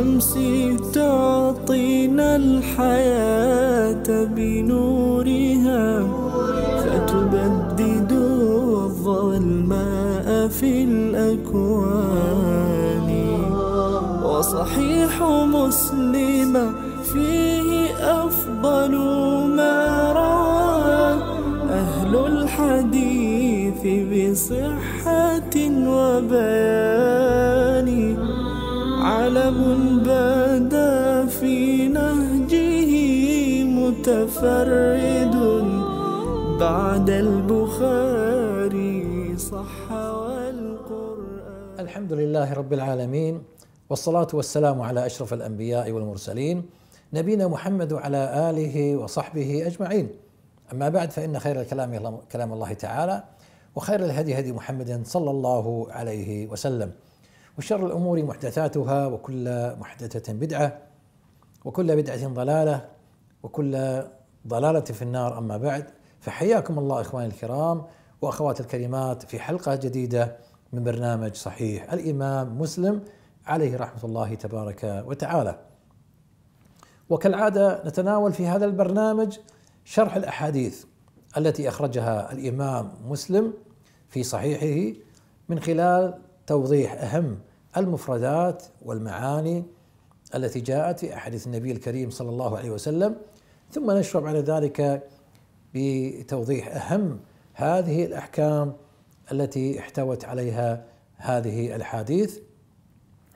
الشمس تعطينا الحياة بنورها فتبدد الظلماء في الأكوان وصحيح مسلم فيه أفضل ما روى أهل الحديث بصحة وبيان علم بدا في نهجه متفرد بعد البخاري صح والقرآن الحمد لله رب العالمين والصلاة والسلام على أشرف الأنبياء والمرسلين نبينا محمد وعلى آله وصحبه أجمعين أما بعد فإن خير الكلام كلام الله تعالى وخير الهدي هدي محمد صلى الله عليه وسلم وشر الأمور محدثاتها وكل محدثة بدعة وكل بدعة ضلالة وكل ضلالة في النار أما بعد فحياكم الله إخواني الكرام وأخوات الكريمات في حلقة جديدة من برنامج صحيح الإمام مسلم عليه رحمة الله تبارك وتعالى وكالعادة نتناول في هذا البرنامج شرح الأحاديث التي أخرجها الإمام مسلم في صحيحه من خلال توضيح أهم المفردات والمعاني التي جاءت في احاديث النبي الكريم صلى الله عليه وسلم ثم نشرب على ذلك بتوضيح اهم هذه الاحكام التي احتوت عليها هذه الاحاديث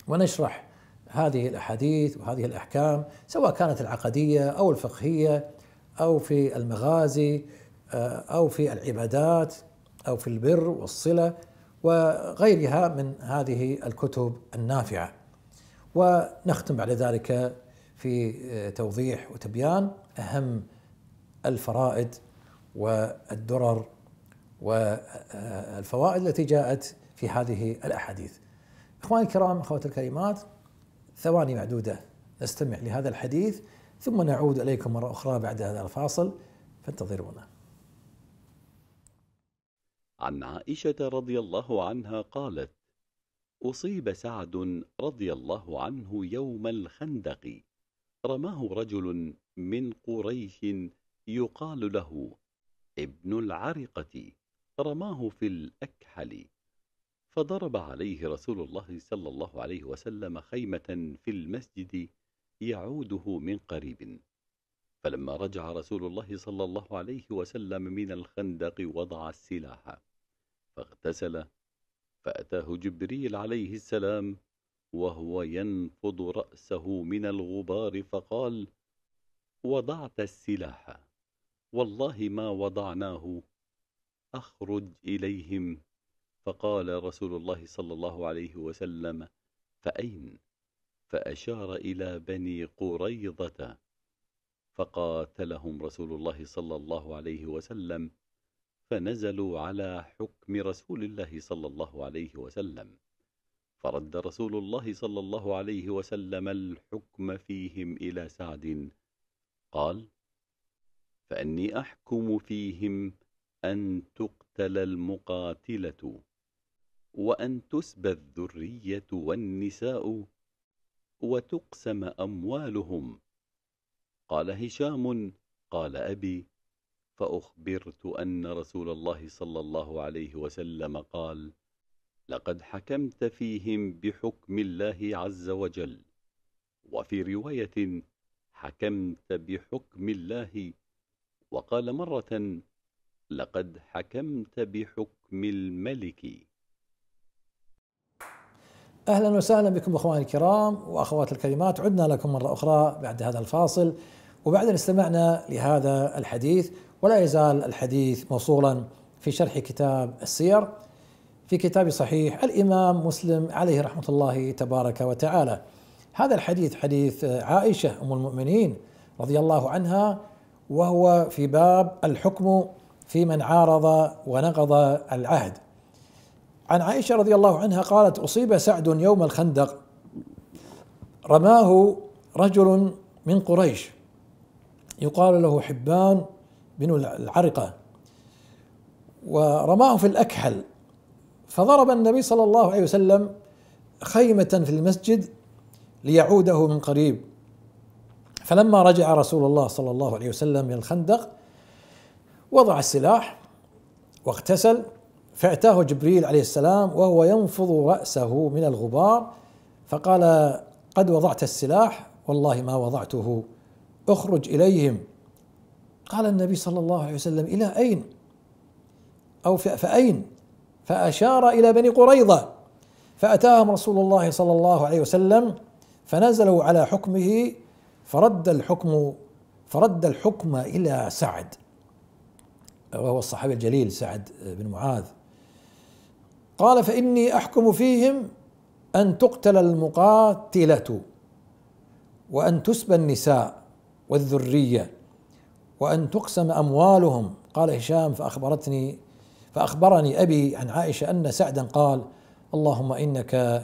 ونشرح هذه الاحاديث وهذه الاحكام سواء كانت العقديه او الفقهيه او في المغازي آه، او في العبادات او في البر والصله وغيرها من هذه الكتب النافعه. ونختم بعد ذلك في آه، توضيح وتبيان اهم الفرائد والدرر والفوائد آه، آه، التي جاءت في هذه الاحاديث. اخواني الكرام اخواتي الكريمات ثواني معدوده نستمع لهذا الحديث ثم نعود اليكم مره اخرى بعد هذا الفاصل فانتظرونا. عن عائشة رضي الله عنها قالت أصيب سعد رضي الله عنه يوم الخندق رماه رجل من قريش يقال له ابن العرقة رماه في الأكحل فضرب عليه رسول الله صلى الله عليه وسلم خيمة في المسجد يعوده من قريب فلما رجع رسول الله صلى الله عليه وسلم من الخندق وضع السلاح فاغتسل فأتاه جبريل عليه السلام وهو ينفض رأسه من الغبار فقال وضعت السلاح والله ما وضعناه أخرج إليهم فقال رسول الله صلى الله عليه وسلم فأين؟ فأشار إلى بني قريضة فقاتلهم رسول الله صلى الله عليه وسلم فنزلوا على حكم رسول الله صلى الله عليه وسلم فرد رسول الله صلى الله عليه وسلم الحكم فيهم إلى سعد قال فأني أحكم فيهم أن تقتل المقاتلة وأن تسبى الذرية والنساء وتقسم أموالهم قال هشام قال أبي فأخبرت أن رسول الله صلى الله عليه وسلم قال لقد حكمت فيهم بحكم الله عز وجل وفي رواية حكمت بحكم الله وقال مرة لقد حكمت بحكم الملك أهلا وسهلا بكم أخواني الكرام وأخوات الكريمات عدنا لكم مرة أخرى بعد هذا الفاصل وبعد أن استمعنا لهذا الحديث ولا يزال الحديث موصولا في شرح كتاب السير في كتاب صحيح الامام مسلم عليه رحمه الله تبارك وتعالى. هذا الحديث حديث عائشه ام المؤمنين رضي الله عنها وهو في باب الحكم في من عارض ونقض العهد. عن عائشه رضي الله عنها قالت اصيب سعد يوم الخندق رماه رجل من قريش يقال له حبان بنو العرقة ورماه في الأكحل فضرب النبي صلى الله عليه وسلم خيمة في المسجد ليعوده من قريب فلما رجع رسول الله صلى الله عليه وسلم من الخندق وضع السلاح واغتسل فأتاه جبريل عليه السلام وهو ينفض رأسه من الغبار فقال قد وضعت السلاح والله ما وضعته اخرج إليهم قال النبي صلى الله عليه وسلم إلى أين أو فأين فأشار إلى بني قريظة فأتاهم رسول الله صلى الله عليه وسلم فنزلوا على حكمه فرد الحكم فرد الحكم إلى سعد وهو الصحابي الجليل سعد بن معاذ قال فإني أحكم فيهم أن تقتل المقاتلة وأن تسبى النساء والذرية وأن تقسم أموالهم قال هشام فأخبرتني فأخبرني أبي عن عائشة أن سعدا قال اللهم إنك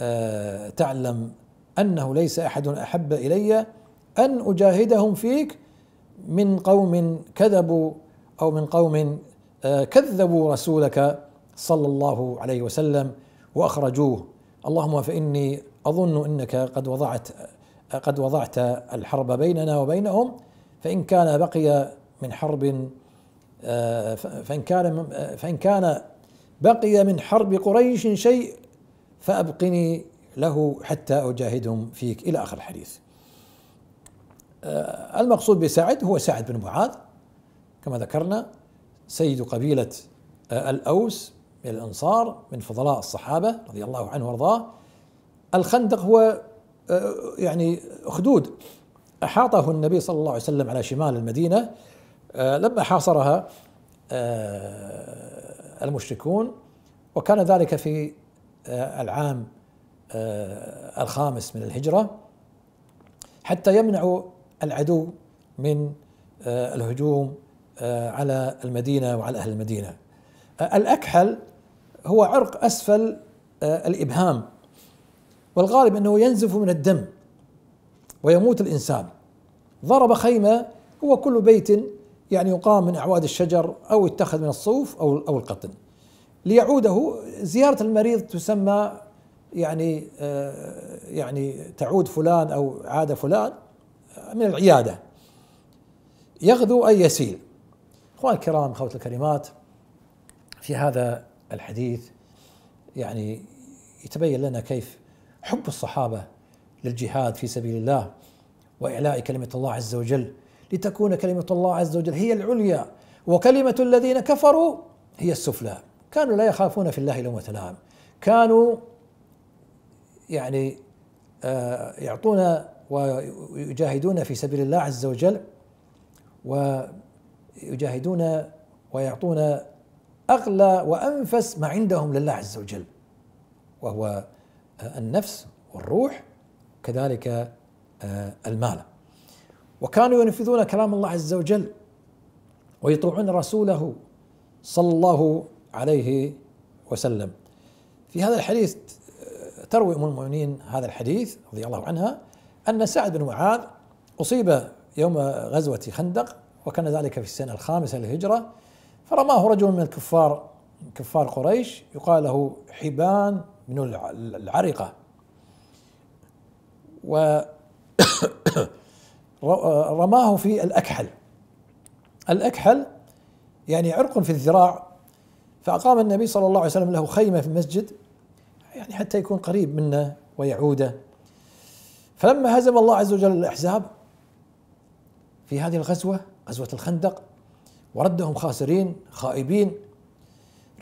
آه، تعلم أنه ليس أحد أحب إلي أن أجاهدهم فيك من قوم كذبوا أو من قوم آه، كذبوا رسولك صلى الله عليه وسلم وأخرجوه اللهم فإني أظن أنك قد وضعت قد وضعت الحرب بيننا وبينهم فإن كان بقي من حرب آه، فإن كان آه، فإن كان بقي من حرب قريش شيء فأبقني له حتى أجاهدهم فيك إلى آخر الحديث آه، المقصود بسعد هو سعد بن معاذ كما ذكرنا سيد قبيلة الأوس من الأنصار من فضلاء الصحابة رضي الله عنه وارضاه الخندق هو يعني أخدود أحاطه النبي صلى الله عليه وسلم على شمال المدينة آه، لما حاصرها آه، المشركون وكان ذلك في آه، العام الخامس من الهجرة حتى يمنعوا العدو من الهجوم على المدينة وعلى أهل المدينة الأكحل هو عرق أسفل الإبهام والغالب أنه ينزف من الدم ويموت الإنسان ضرب خيمة هو كل بيت يعني يقام من أعواد الشجر أو يتخذ من الصوف أو أو القطن ليعوده زيارة المريض تسمى يعني آه، يعني تعود فلان أو عاد فلان آه، من العيادة يغدو أي يسيل اخوان الكرام اخوات الكريمات في هذا الحديث يعني يتبين لنا كيف حب الصحابه للجهاد في سبيل الله واعلاء كلمه الله عز وجل لتكون كلمه الله عز وجل هي العليا وكلمه الذين كفروا هي السفلى كانوا لا يخافون في الله لومه لائم نعم. كانوا يعني آه، يعطون ويجاهدون في سبيل الله عز وجل ويجاهدون ويعطون اغلى وانفس ما عندهم لله عز وجل وهو النفس والروح وكذلك آه، المال وكانوا ينفذون كلام الله عز وجل ويطيعون رسوله صلى الله عليه وسلم في هذا الحديث آه، تروي ام المؤمنين هذا الحديث رضي الله عنها ان سعد بن معاذ اصيب يوم غزوه خندق وكان ذلك في السنه الخامسه للهجره فرماه رجل من الكفار كفار قريش يقال له حبان بن العرقه و آه، رماه في الأكحل الأكحل يعني عرق في الذراع فأقام النبي صلى الله عليه وسلم له خيمة في المسجد يعني حتى يكون قريب منه ويعوده فلما هزم الله عز وجل الأحزاب في هذه الغزوة غزوة الخندق وردهم خاسرين خائبين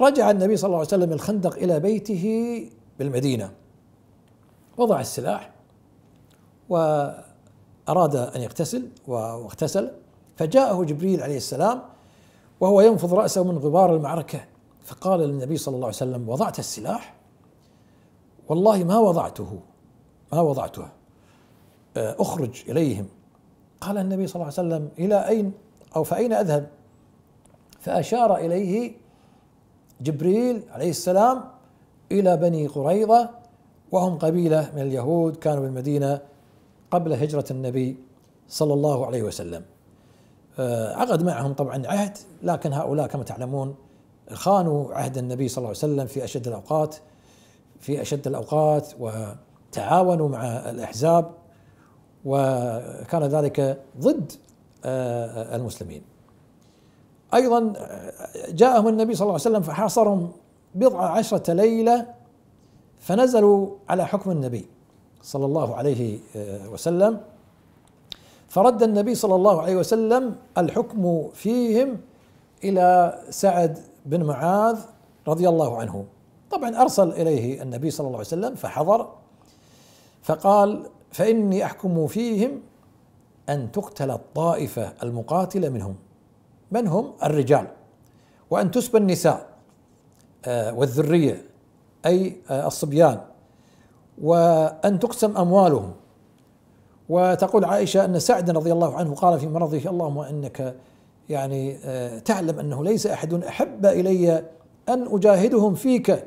رجع النبي صلى الله عليه وسلم الخندق إلى بيته بالمدينة وضع السلاح وأراد أن يغتسل واغتسل فجاءه جبريل عليه السلام وهو ينفض رأسه من غبار المعركة فقال للنبي صلى الله عليه وسلم وضعت السلاح والله ما وضعته ما وضعته أه، أخرج إليهم قال النبي صلى الله عليه وسلم إلى أين أو فأين أذهب فأشار إليه جبريل عليه السلام إلى بني قريظة وهم قبيلة من اليهود كانوا بالمدينة قبل هجرة النبي صلى الله عليه وسلم آه، عقد معهم طبعا عهد لكن هؤلاء كما تعلمون خانوا عهد النبي صلى الله عليه وسلم في أشد الأوقات في أشد الأوقات وتعاونوا مع الأحزاب وكان ذلك ضد آه، المسلمين أيضا آه، جاءهم النبي صلى الله عليه وسلم فحاصرهم بضع عشرة ليلة فنزلوا على حكم النبي صلى الله عليه آه، وسلم فرد النبي صلى الله عليه وسلم الحكم فيهم الى سعد بن معاذ رضي الله عنه طبعا ارسل اليه النبي صلى الله عليه وسلم فحضر فقال فاني احكم فيهم ان تقتل الطائفه المقاتله منهم من هم الرجال وان تسبى النساء آه، والذريه اي آه، الصبيان وأن تقسم أموالهم وتقول عائشة أن سعد رضي الله عنه قال في مرضه اللهم أنك يعني آه، تعلم أنه ليس أحد أحب إلي أن أجاهدهم فيك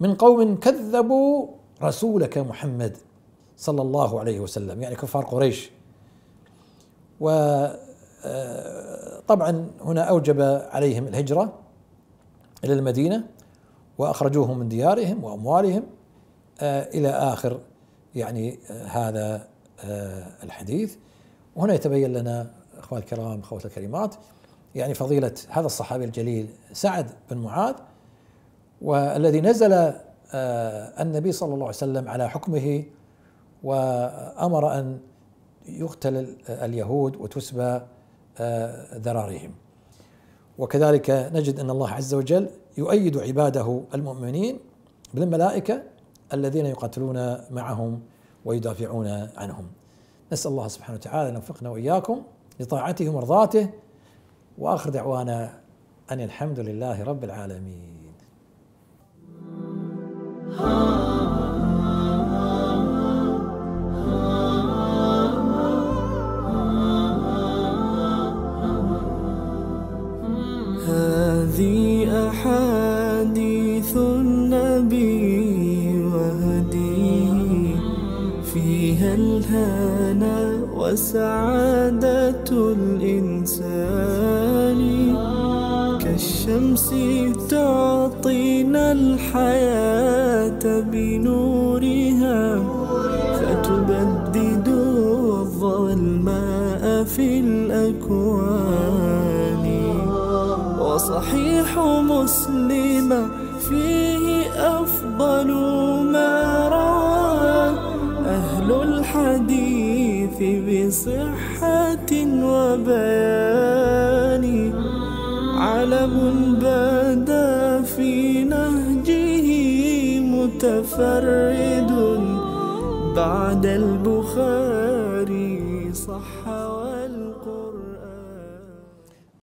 من قوم كذبوا رسولك محمد صلى الله عليه وسلم يعني كفار قريش وطبعا آه، هنا أوجب عليهم الهجرة إلى المدينة وأخرجوهم من ديارهم وأموالهم آه، إلى آخر يعني آه، هذا آه، الحديث وهنا يتبين لنا أخوان الكرام أخوات الكريمات يعني فضيلة هذا الصحابي الجليل سعد بن معاذ والذي نزل النبي صلى الله عليه وسلم على حكمه وأمر أن يقتل اليهود وتسبى ذراريهم وكذلك نجد أن الله عز وجل يؤيد عباده المؤمنين بالملائكة الذين يقاتلون معهم ويدافعون عنهم نسأل الله سبحانه وتعالى أن يوفقنا وإياكم لطاعته ومرضاته وآخر دعوانا أن الحمد لله رب العالمين Oh الهنا وسعادة الإنسان كالشمس تعطينا الحياة بنورها فتبدد الظلماء في الأكوان وصحيح مسلم فيه أفضل الحديث بصحة وبيان علم بدا في نهجه متفرد بعد البخاري